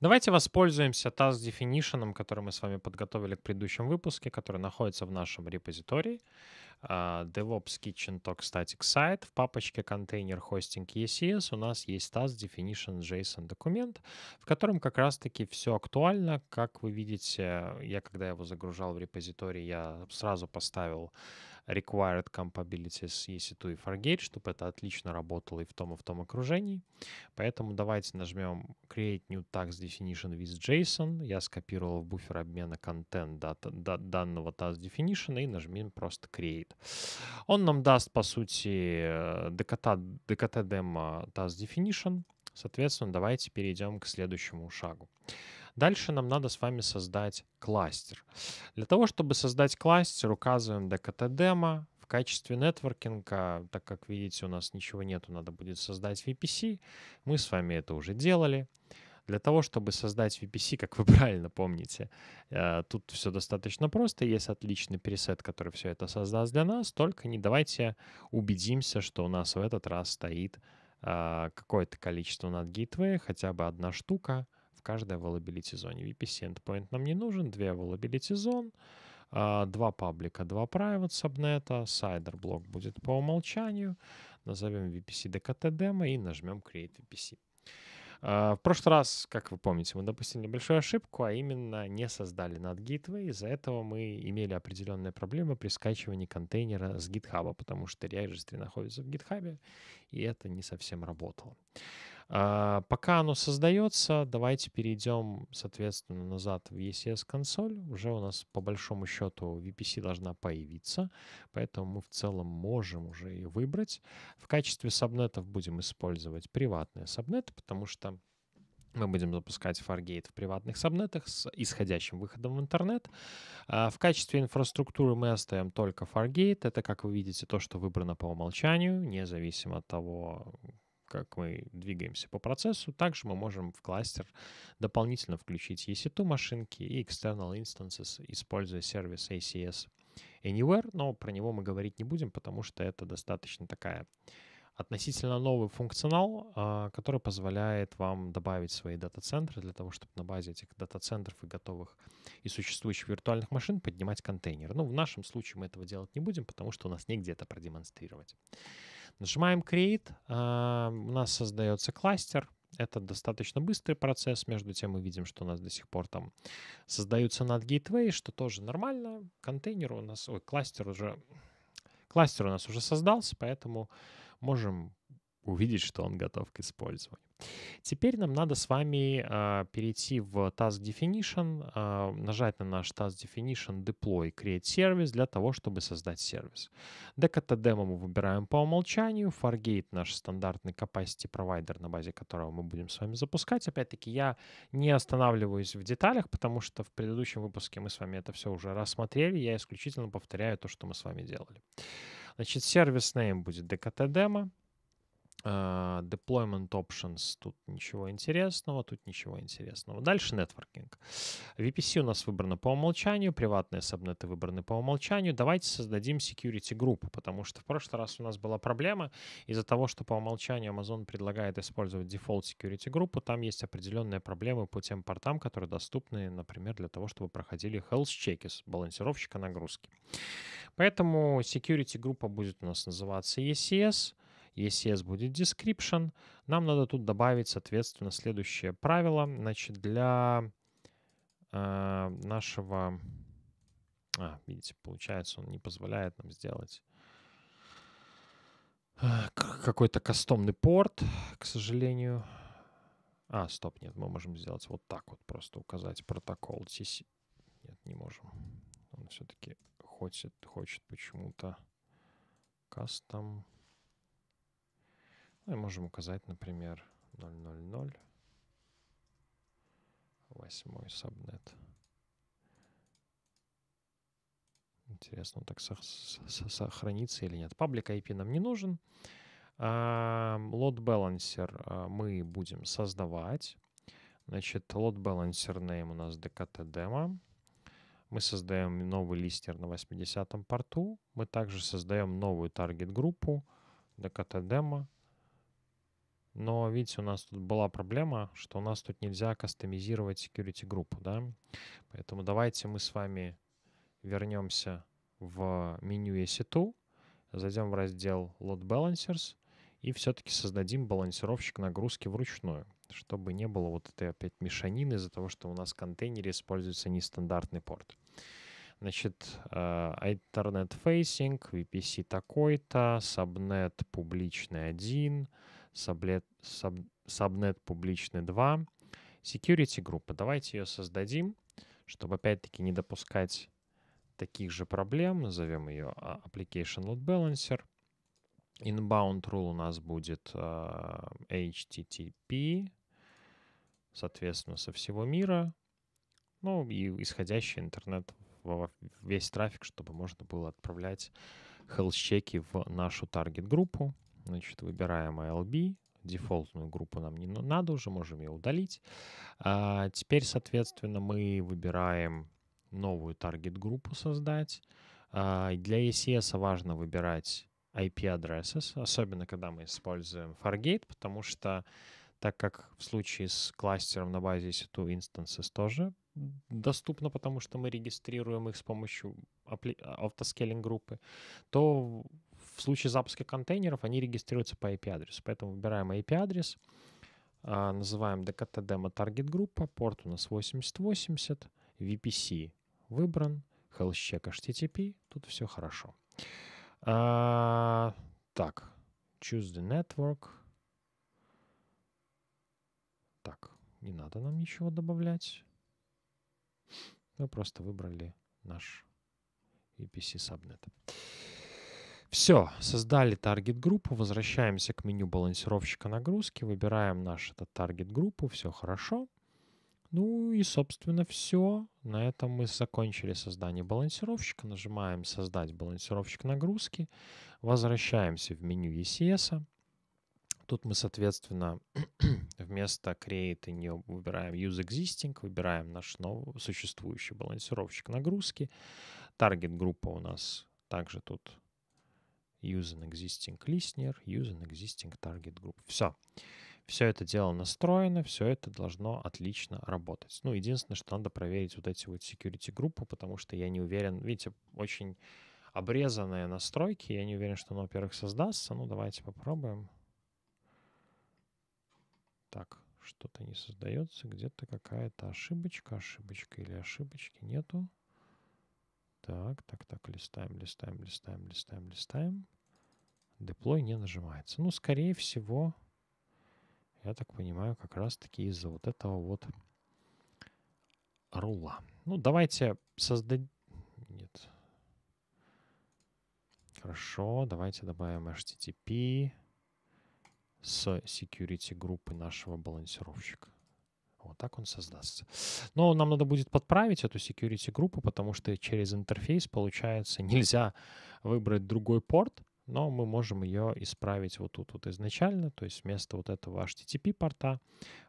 Давайте воспользуемся Task Definition, который мы с вами подготовили к предыдущем выпуске, который находится в нашем репозитории. А, DevOps Kitchen Talk Static Site. В папочке контейнер хостинг ECS у нас есть task definition JSON документ, в котором как раз-таки все актуально. Как вы видите, я когда его загружал в репозиторий, я сразу поставил required с EC2 и Fargate, чтобы это отлично работало и в том, и в том окружении. Поэтому давайте нажмем Create New Task Definition with JSON. Я скопировал в буфер обмена контент данного Task Definition и нажмем просто Create стоит. Он нам даст, по сути, DKT, DKT демо task definition. Соответственно, давайте перейдем к следующему шагу. Дальше нам надо с вами создать кластер. Для того, чтобы создать кластер, указываем DKT демо, в качестве нетворкинга, так как видите, у нас ничего нету, надо будет создать VPC. Мы с вами это уже делали. Для того, чтобы создать VPC, как вы правильно помните, э, тут все достаточно просто. Есть отличный пресет, который все это создаст для нас. Только не давайте убедимся, что у нас в этот раз стоит э, какое-то количество над гейтвей, хотя бы одна штука в каждой availability зоне. VPC endpoint нам не нужен, две availability зон, э, два паблика, два private сабнета, сайдер блок будет по умолчанию, назовем VPC DKT демо и нажмем create VPC. А, в прошлый раз, как вы помните, мы допустили небольшую ошибку, а именно не создали над Gateway. Из-за этого мы имели определенные проблемы при скачивании контейнера с GitHub, потому что registry находится в GitHub, и это не совсем работало. А, пока оно создается, давайте перейдем, соответственно, назад в ECS консоль. Уже у нас по большому счету VPC должна появиться, поэтому мы в целом можем уже ее выбрать. В качестве сабнетов будем использовать приватные сабнеты, потому что мы будем запускать Fargate в приватных сабнетах с исходящим выходом в интернет. А, в качестве инфраструктуры мы оставим только Fargate. Это, как вы видите, то, что выбрано по умолчанию, независимо от того, как мы двигаемся по процессу, также мы можем в кластер дополнительно включить EC2 машинки и external instances, используя сервис ACS Anywhere, но про него мы говорить не будем, потому что это достаточно такая относительно новый функционал, а, который позволяет вам добавить свои дата-центры для того, чтобы на базе этих дата-центров и готовых и существующих виртуальных машин поднимать контейнер. Но ну, в нашем случае мы этого делать не будем, потому что у нас негде это продемонстрировать. Нажимаем Create, а, у нас создается кластер, это достаточно быстрый процесс. Между тем мы видим, что у нас до сих пор там создаются над Gateway, что тоже нормально. Контейнер у нас, ой, кластер уже, кластер у нас уже создался, поэтому можем увидеть, что он готов к использованию. Теперь нам надо с вами э, перейти в Task Definition, э, нажать на наш Task Definition Deploy Create Service для того, чтобы создать сервис. DKTD мы выбираем по умолчанию, Fargate наш стандартный capacity провайдер, на базе которого мы будем с вами запускать. Опять-таки я не останавливаюсь в деталях, потому что в предыдущем выпуске мы с вами это все уже рассмотрели, я исключительно повторяю то, что мы с вами делали. Значит, сервис name будет DKT Demo. Uh, deployment options тут ничего интересного, тут ничего интересного. Дальше networking VPC у нас выбрано по умолчанию, приватные сабнеты выбраны по умолчанию. Давайте создадим security группу, потому что в прошлый раз у нас была проблема из-за того, что по умолчанию Amazon предлагает использовать default security группу. Там есть определенные проблемы по тем портам, которые доступны, например, для того, чтобы проходили health чеки балансировщика нагрузки. Поэтому security группа будет у нас называться ECS — ECS будет description. Нам надо тут добавить, соответственно, следующее правило. Значит, для э, нашего... А, видите, получается, он не позволяет нам сделать э, какой-то кастомный порт, к сожалению. А, стоп, нет, мы можем сделать вот так вот, просто указать протокол CC. Нет, не можем. Он все-таки хочет, хочет почему-то кастом. Custom ну и можем указать, например, 000, восьмой сабнет. Интересно, он так со со сохранится или нет. Паблик IP нам не нужен. Лот балансер а, мы будем создавать. Значит, лот балансер name у нас dkt демо. Мы создаем новый листер на 80-м порту. Мы также создаем новую таргет-группу dkt демо но, видите, у нас тут была проблема, что у нас тут нельзя кастомизировать security группу, да? Поэтому давайте мы с вами вернемся в меню EC2, зайдем в раздел Load Balancers и все-таки создадим балансировщик нагрузки вручную, чтобы не было вот этой опять мешанины из-за того, что у нас в контейнере используется нестандартный порт. Значит, э, интернет-фейсинг, VPC такой-то, Subnet публичный один. Sublet, Sub, Subnet публичный 2, security группа. Давайте ее создадим, чтобы опять-таки не допускать таких же проблем. Назовем ее а, application load balancer. Inbound rule у нас будет uh, а, HTTP, соответственно, со всего мира. Ну и исходящий интернет, весь трафик, чтобы можно было отправлять health чеки в нашу таргет-группу. Значит, выбираем ILB, дефолтную группу нам не надо уже, можем ее удалить. А теперь, соответственно, мы выбираем новую таргет-группу создать. А для ECS важно выбирать IP-addresses, особенно когда мы используем Fargate, потому что так как в случае с кластером на базе EC2 instances тоже доступно, потому что мы регистрируем их с помощью а, автоскейлинг группы, то в случае запуска контейнеров они регистрируются по IP-адресу. Поэтому выбираем IP-адрес, а, называем dkt-demo target group порт у нас 8080, VPC выбран, health check HTTP, тут все хорошо. А, так, choose the network. Так, не надо нам ничего добавлять. Мы просто выбрали наш VPC subnet. Все, создали таргет-группу, возвращаемся к меню балансировщика нагрузки, выбираем нашу таргет-группу, все хорошо. Ну и, собственно, все. На этом мы закончили создание балансировщика. Нажимаем «Создать балансировщик нагрузки». Возвращаемся в меню ECS. Тут мы, соответственно, вместо Create и New выбираем Use Existing, выбираем наш новый существующий балансировщик нагрузки. Таргет-группа у нас также тут Use an existing listener, use an existing target group. Все. Все это дело настроено, все это должно отлично работать. Ну, единственное, что надо проверить вот эти вот security группы, потому что я не уверен, видите, очень обрезанные настройки, я не уверен, что оно, во-первых, создастся. Ну, давайте попробуем. Так, что-то не создается, где-то какая-то ошибочка, ошибочка или ошибочки нету. Так, так, так, листаем, листаем, листаем, листаем, листаем. Деплой не нажимается. Ну, скорее всего, я так понимаю, как раз-таки из-за вот этого вот рула. Ну, давайте создадим... Нет. Хорошо, давайте добавим HTTP с security группы нашего балансировщика. Вот так он создастся. Но нам надо будет подправить эту security группу, потому что через интерфейс, получается, нельзя выбрать другой порт, но мы можем ее исправить вот тут вот изначально, то есть вместо вот этого HTTP порта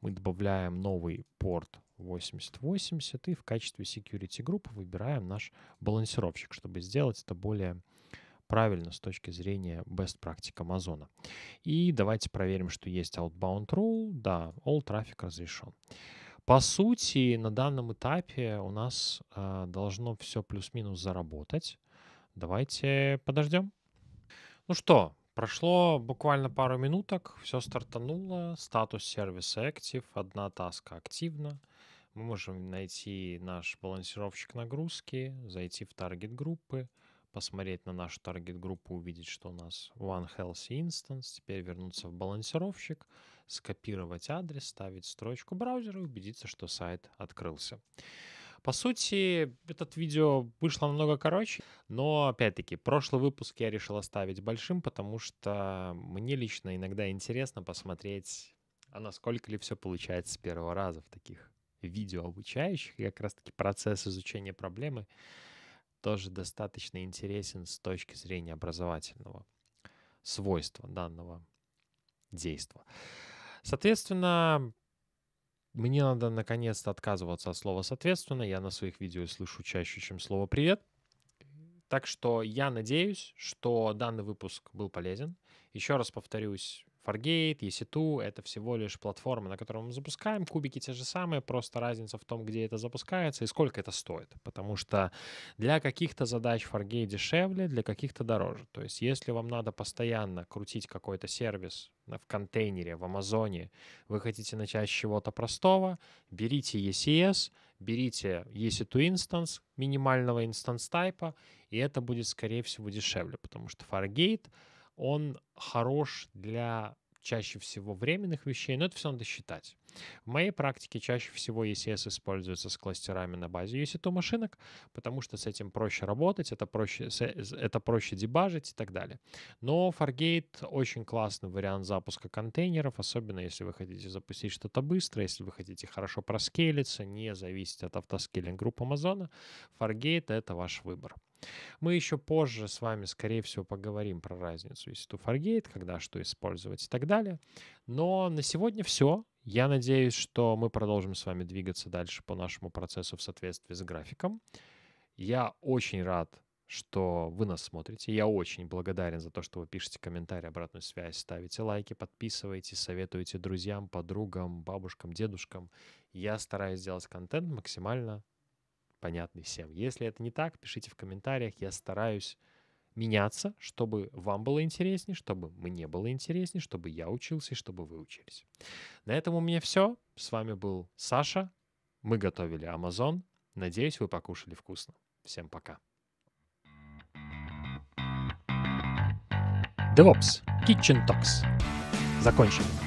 мы добавляем новый порт 8080 и в качестве security группы выбираем наш балансировщик, чтобы сделать это более правильно с точки зрения best практик Амазона. И давайте проверим, что есть outbound rule. Да, all traffic разрешен. По сути, на данном этапе у нас э, должно все плюс-минус заработать. Давайте подождем. Ну что, прошло буквально пару минуток, все стартануло, статус сервиса active, одна таска активна. Мы можем найти наш балансировщик нагрузки, зайти в таргет группы, посмотреть на нашу таргет-группу, увидеть, что у нас One health Instance, теперь вернуться в балансировщик, скопировать адрес, ставить строчку браузера и убедиться, что сайт открылся. По сути, этот видео вышло намного короче, но, опять-таки, прошлый выпуск я решил оставить большим, потому что мне лично иногда интересно посмотреть, а насколько ли все получается с первого раза в таких видео обучающих, и как раз-таки процесс изучения проблемы — тоже достаточно интересен с точки зрения образовательного свойства данного действия Соответственно, мне надо наконец-то отказываться от слова «соответственно». Я на своих видео слышу чаще, чем слово «привет». Так что я надеюсь, что данный выпуск был полезен. Еще раз повторюсь, Fargate, EC2 — это всего лишь платформа, на которой мы запускаем. Кубики те же самые, просто разница в том, где это запускается и сколько это стоит. Потому что для каких-то задач Fargate дешевле, для каких-то дороже. То есть если вам надо постоянно крутить какой-то сервис в контейнере, в Амазоне, вы хотите начать с чего-то простого, берите ECS, берите EC2 instance минимального instance тайпа, и это будет, скорее всего, дешевле, потому что Fargate — он хорош для чаще всего временных вещей, но это все надо считать. В моей практике чаще всего ECS используется с кластерами на базе EC2 машинок, потому что с этим проще работать, это проще, э, это проще дебажить и так далее. Но Fargate очень классный вариант запуска контейнеров, особенно если вы хотите запустить что-то быстро, если вы хотите хорошо проскейлиться, не зависеть от автоскейлинг групп Amazon, Fargate — это ваш выбор. Мы еще позже с вами, скорее всего, поговорим про разницу EC2 Fargate, когда что использовать и так далее. Но на сегодня все. Я надеюсь, что мы продолжим с вами двигаться дальше по нашему процессу в соответствии с графиком. Я очень рад, что вы нас смотрите. Я очень благодарен за то, что вы пишете комментарии, обратную связь, ставите лайки, подписываетесь, советуете друзьям, подругам, бабушкам, дедушкам. Я стараюсь делать контент максимально понятный всем. Если это не так, пишите в комментариях. Я стараюсь меняться, чтобы вам было интереснее, чтобы мне было интереснее, чтобы я учился и чтобы вы учились. На этом у меня все. С вами был Саша. Мы готовили Amazon. Надеюсь, вы покушали вкусно. Всем пока. DevOps Kitchen Talks. Закончим.